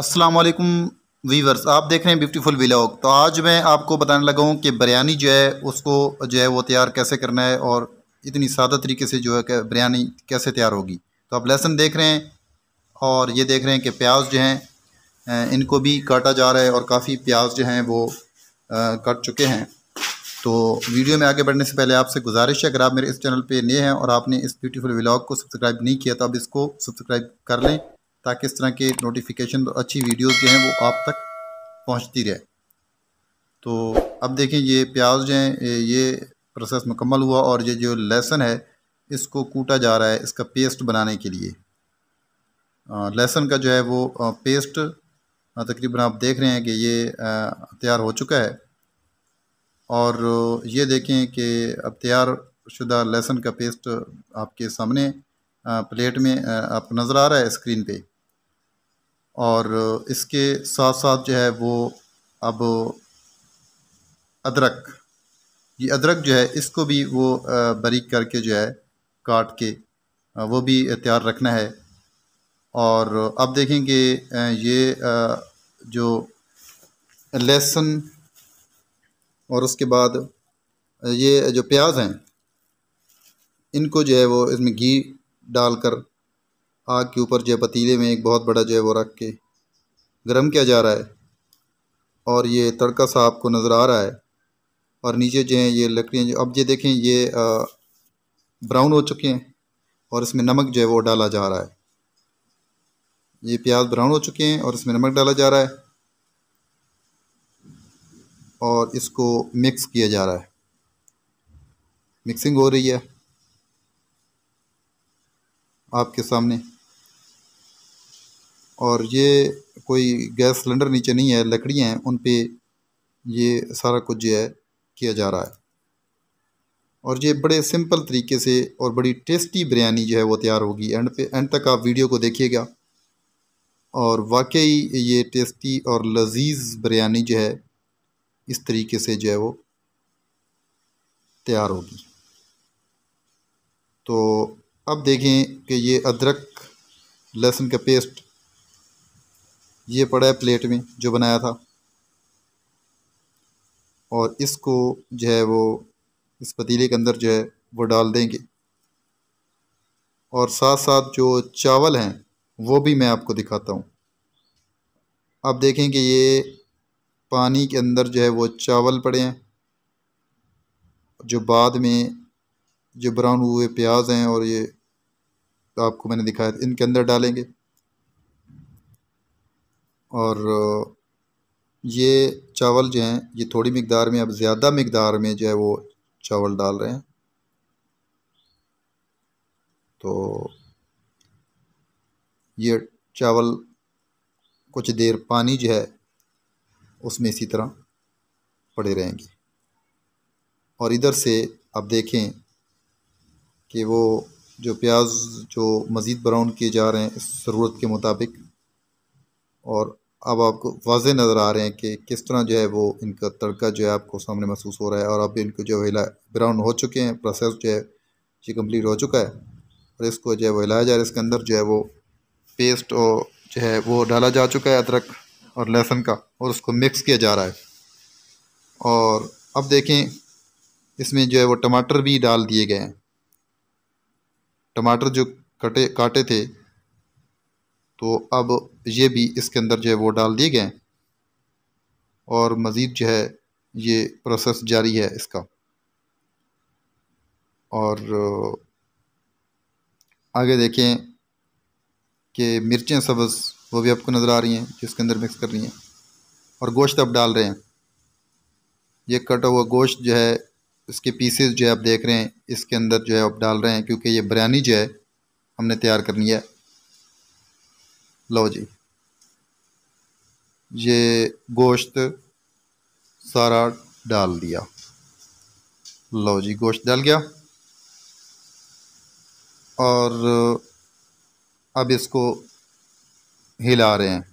अस्सलाम वालेकुम वीवर्स आप देख रहे हैं ब्यूटीफुल व्लॉग तो आज मैं आपको बताने लगा हूँ कि बिरयानी जो है उसको जो है वो तैयार कैसे करना है और इतनी सादा तरीके से जो है बिरयानी कैसे तैयार होगी तो आप लहसुन देख रहे हैं और ये देख रहे हैं कि प्याज जो हैं इनको भी काटा जा रहा है और काफ़ी प्याज जो हैं वो कट चुके हैं तो वीडियो में आगे बढ़ने से पहले आपसे गुजारिश है अगर आप मेरे इस चैनल पर नए हैं और आपने इस ब्यूटीफुल व्लॉग को सब्सक्राइब नहीं किया तो आप इसको सब्सक्राइब कर लें ताकि इस तरह के नोटिफिकेशन और अच्छी वीडियोस जो हैं वो आप तक पहुंचती रहे तो अब देखें ये प्याज जो हैं ये प्रोसेस मुकम्मल हुआ और ये जो लहसन है इसको कूटा जा रहा है इसका पेस्ट बनाने के लिए लहसन का जो है वो पेस्ट तकरीबन आप देख रहे हैं कि ये तैयार हो चुका है और ये देखें कि अब तैयार शुदा लहसन का पेस्ट आपके सामने प्लेट में आप नज़र आ रहा है स्क्रीन पे और इसके साथ साथ जो है वो अब अदरक ये अदरक जो है इसको भी वो बारीक करके जो है काट के वो भी तैयार रखना है और अब देखेंगे ये जो लहसुन और उसके बाद ये जो प्याज हैं इनको जो है वो इसमें घी डालकर आग के ऊपर जो पतीले में एक बहुत बड़ा जो है वो रख के गर्म किया जा रहा है और ये तड़का सा आपको नज़र आ रहा है और नीचे जो है ये लकड़ियाँ अब ये देखें ये ब्राउन हो चुके हैं और इसमें नमक जो है वो डाला जा रहा है ये प्याज ब्राउन हो चुके हैं और इसमें नमक डाला जा रहा है और इसको मिक्स किया जा रहा है मिक्सिंग हो रही है आपके सामने और ये कोई गैस सिलेंडर नीचे नहीं है लकड़ियाँ हैं उन पर ये सारा कुछ जो है किया जा रहा है और ये बड़े सिंपल तरीके से और बड़ी टेस्टी बिरयानी जो है वो तैयार होगी एंड पे एंड तक आप वीडियो को देखिएगा और वाकई ये टेस्टी और लजीज बिरयानी जो है इस तरीके से जो है वो तैयार होगी तो अब देखें कि ये अदरक लहसुन का पेस्ट ये पड़ा है प्लेट में जो बनाया था और इसको जो है वो इस पतीले के अंदर जो है वो डाल देंगे और साथ साथ जो चावल हैं वो भी मैं आपको दिखाता हूँ आप देखें कि ये पानी के अंदर जो है वो चावल पड़े हैं जो बाद में जो ब्राउन हुए प्याज हैं और ये आपको मैंने दिखाया इनके अंदर डालेंगे और ये चावल जो हैं ये थोड़ी मकदार में अब ज़्यादा मकदार में जो है वो चावल डाल रहे हैं तो ये चावल कुछ देर पानी जो है उसमें इसी तरह पड़े रहेंगे और इधर से आप देखें कि वो जो प्याज जो मज़ीद ब्राउन किए जा रहे हैं ज़रूरत के मुताबिक और अब आपको वाजे नज़र आ रहे हैं कि किस तरह जो है वो इनका तड़का जो है आपको सामने महसूस हो रहा है और अब इनको जो हिला ब्राउन हो चुके हैं प्रोसेस जो है ये कम्प्लीट हो चुका है और इसको जो है वो हिलाया जा रहा है इसके अंदर जो है वो पेस्ट और जो है वो डाला जा चुका है अदरक और लहसुन का और उसको मिक्स किया जा रहा है और अब देखें इसमें जो है वो टमाटर भी डाल दिए गए हैं टमाटर जो कटे काटे थे तो अब ये भी इसके अंदर जो है वो डाल दिए गए और मज़ीद जो है ये प्रोसेस जारी है इसका और आगे देखें कि मिर्चें सब्ज़ वो भी आपको नज़र आ रही हैं जिसके अंदर मिक्स कर रही हैं और गोश्त अब डाल रहे हैं ये कटा हुआ गोश्त जो है इसके पीसेस जो है आप देख रहे हैं इसके अंदर जो है आप डाल रहे हैं क्योंकि ये बिरयानी जो है हमने तैयार करनी है लो जी ये गोश्त सारा डाल दिया लो जी गोश्त डाल गया और अब इसको हिला रहे हैं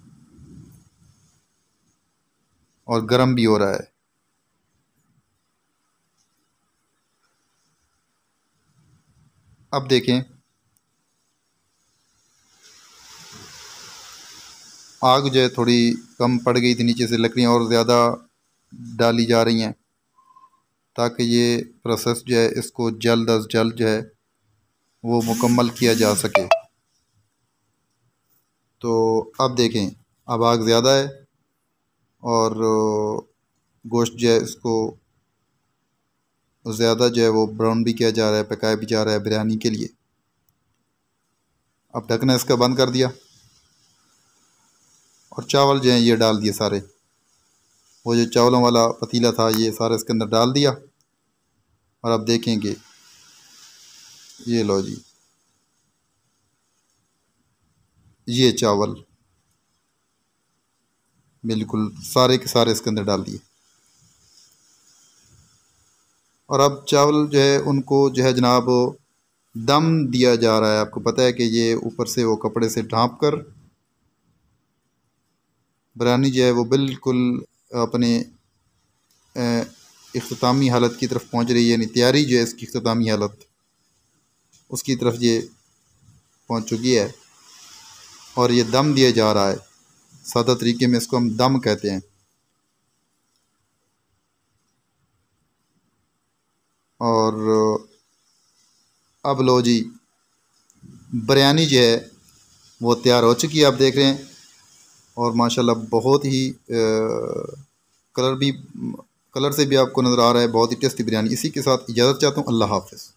और गर्म भी हो रहा है अब देखें आग जो है थोड़ी कम पड़ गई थी नीचे से लकड़ियाँ और ज़्यादा डाली जा रही हैं ताकि ये प्रोसेस जो है इसको जल्द अज जल्द जो है वो मुकम्मल किया जा सके तो अब देखें अब आग ज़्यादा है और गोश्त जो है इसको ज़्यादा जो है वो ब्राउन भी किया जा रहा है पकाया भी जा रहा है बिरयानी के लिए अब ढकना इसका बंद कर दिया और चावल जो हैं ये डाल दिए सारे वो जो चावलों वाला पतीला था ये सारा इसके अंदर डाल दिया और अब देखेंगे ये लो जी ये चावल बिल्कुल सारे के सारे इसके अंदर डाल दिए और अब चावल जो है उनको जो है जनाब दम दिया जा रहा है आपको पता है कि ये ऊपर से वो कपड़े से ढाँप कर बरानी जो है वो बिल्कुल अपने अख्तामी हालत की तरफ पहुँच रही है यानी तैयारी जो है इसकी अख्तामी हालत उसकी तरफ ये पहुँच चुकी है और ये दम दिया जा रहा है सादा तरीके में इसको हम दम कहते हैं और अब लो जी बिरयानी जो है वो तैयार हो चुकी है आप देख रहे हैं और माशाल्लाह बहुत ही कलर भी कलर से भी आपको नज़र आ रहा है बहुत ही टेस्टी बिरयानी इसी के साथ इजाज़त चाहता हूँ अल्लाह हाफिज़